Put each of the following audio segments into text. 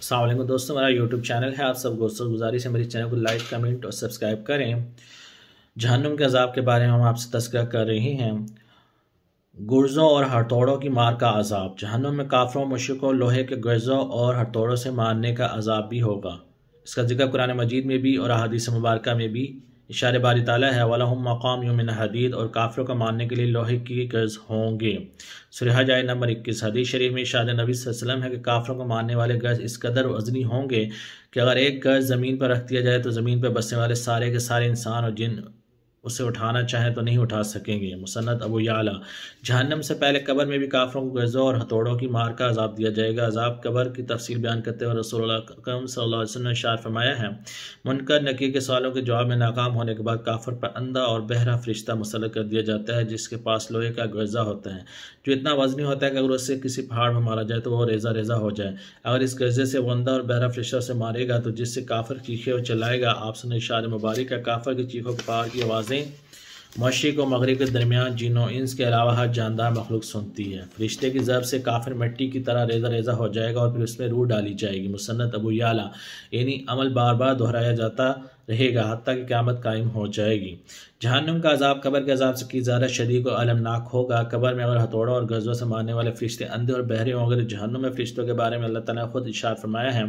असल दोस्तों मेरा यूट्यूब चैनल है आप सब दोस्तों गुजारिश है मेरे चैनल को लाइक कमेंट और सब्सक्राइब करें जहनुम के अजाब के बारे में हम आपसे तस्करा कर रहे हैं गुर्जों और हथौड़ों की मार का अजाब जहनुम में काफरों मुशकों लोहे के गर्जों और हथौड़ों से मारने का अजाब भी होगा इसका जिक्र कुरान मजीद में भी और अहादीस मुबारक में भी इशार बारी ताली है वालम मकाम यूमिन हदीद और काफिलों का मानने के लिए लोहे की गर्ज होंगे सुरहा जाए नंबर इक्कीस हदीत शरीफ में शाद नबी वसलम है कि काफिलों को मानने वाले गर्ज इस कदर वजनी होंगे कि अगर एक गर्ज ज़मीन पर रख दिया जाए तो ज़मीन पर बसने वाले सारे के सारे इंसान और जिन उसे उठाना चाहें तो नहीं उठा सकेंगे मुसन्नत अबू याला जहन्नम से पहले कबर में भी काफ़रों को गज़ों और हथौड़ों की मार का अजाब दिया जाएगा अजाब कबर की तफसील बयान करते हुए रसोल करम ने शार फरमाया है मुनकर नकी के सवालों के जवाब में नाकाम होने के बाद काफर पर अंधा और बहरा फरिश्ता मुसल कर दिया जाता है जिसके पास लोहे का गजा होता है जो इतना वजनी होता है कि अगर उससे किसी पहाड़ में मारा जाए तो वह रेजा रेजा हो जाए अगर इस गजे से वो अंधा और बहरा फरिश्ता से मारेगा तो जिससे काफर चीखे और चलाएगा आपसे इशार मुबारक काफर की चीखों के पहाड़ की आवाज़ आवाज़ें मशरक़ व मगरब के दरमियान जिनों इंस के अलावा हर जानदार मखलूक सुनती है फरिश्ते की जब से काफिर मिट्टी की तरह रेजा रेजा हो जाएगा और फिर उसमें रूह डाली जाएगी मुसन्नत अबू याला यानी अमल बार बार दोहराया जाता रहेगा हती कि क्यामत कायम हो जाएगी जहनम का अजाब कबर के अजाब से की ज़्यादा शरीक और अलमनाक होगा कबर में अगर हथौड़ा और गजों से मारने वाले फरिश्ते अंधे और बहरे होंगे तो जहनम में फरिश्तों के बारे में अल्लाह तला खुद इशार फरमाया है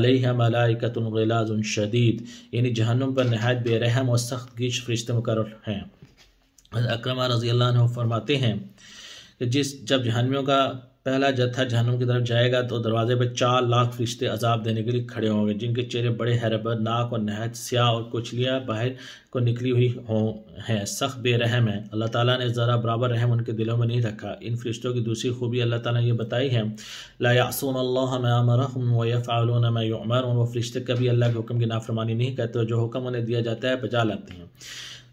अलहमलाकतुलगलाजुन शदीद यानी जहनम पर नहायत बेरहम और सख्त गीच फरिश्ते मुकर हैं अक्रमा रजी फरमाते हैं कि जिस जब जहनमियों का पहला जत्था जहनम की तरफ जाएगा तो दरवाजे पर चार लाख फरिश्ते अजाब देने के लिए खड़े होंगे जिनके चेहरे बड़े नाक और नहत स्याह और कुछलिया बाहर को निकली हुई हों हैं सख्त बेरहम हैं अल्लाह ताला ने ज़रा बराबर रहम उनके दिलों में नहीं रखा इन फरिश्तों की दूसरी खूबी अल्लाह ताला ने यह बताई है लायासून अल्लाह वो फरिश्ते कभी अल्लाह के हुक्म की नाफरमानी नहीं करते जो हुक्म उन्हें दिया जाता है बजा लाते हैं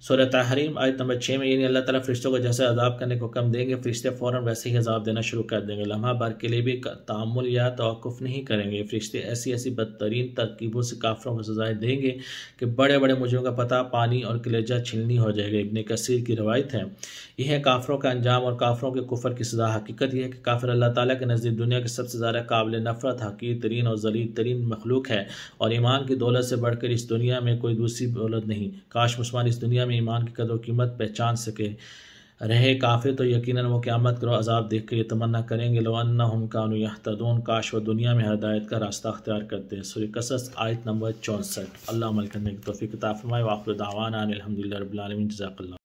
सूर्य तहरीम आयत नंबर छः में यानी अल्लाह ताला फरिश्तों को जैसे अजाब करने का हुक्म देंगे फरिश्ते फ़ौरन वैसे ही अजाब देना शुरू कर देंगे लम्हा भर के लिए भी तामुल या तोफ़ नहीं करेंगे फरिश्ते ऐसी ऐसी बदतरीन तरकीबों से काफ़रों को सजाएं देंगे कि बड़े बड़े मुझे का पता पानी और कलेजा छिलनी हो जाएगा इबन कसीर की रवायत है यह है काफ़रों का अंजाम और काफ़रों के कुफर की सजा हकीकत यह है कि काफिर अल्लाह ताली के नज़दीक दुनिया के सबसे ज़्यादा काबिल नफ़रत हकीर तरीन और जलील तरीन मखलूक है और ईमान की दौलत से बढ़कर इस दुनिया में कोई दूसरी दौलत नहीं काश मुस्मान इस दुनिया में ईमान की कदर कीमत पहचान सके रहे काफिर तो यकीनन वो क़्यामत करो अजाब देख के ये तमन्ना करेंगे लवाना हम कानू यहतदून काश व दुनिया में हदायत का रास्ता अख्तियार करते हैं सूर्य कसस आयत नंबर चौंसठ अल्लाह मल तोफ़ी किताफ़ माए किताफ़रमाए दावाना अलहमदिल्ला रबालमीन जजाकल्ला